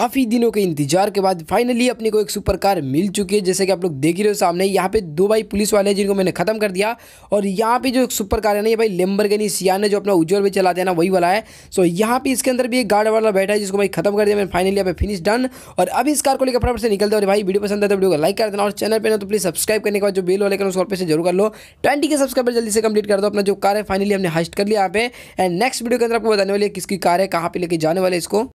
काफ़ी दिनों के इंतजार के बाद फाइनली अपने को एक सुपर कार मिल चुकी है जैसे कि आप लोग देख ही रहे हो सामने यहाँ पे दो भाई पुलिस वाले हैं जिनको मैंने खत्म कर दिया और यहाँ पे जो एक सुपर कार है ना ये भाई गनी सियान ने जो अपना उज्जवल भी चलाते हैं ना वही वाला है सो यहाँ पे इसके अंदर भी एक गार्ड वाला बैठा है जिसको भाई खत्म कर दिया मैंने फाइनली यहाँ पे फिनिश डन और अभी इस कार को लेकर फटाफट से निकलते और भाई वीडियो पसंद है तो वीडियो को लाइक कर देना और चैनल पर ना तो प्लीज सब्सक्राइब करने के बाद जो बेल वाले उसको पे से जरूर कर लो ट्वेंटी के सब्सक्राइबर जल्दी से कंप्लीट कर दो अपना जो कार है फाइनली हमने हास्ट कर लिया यहाँ पे एंड नेक्स्ट वीडियो के अंदर आपको बताने वाली किसकी कार है कहाँ पर लेके जाने वाले इसको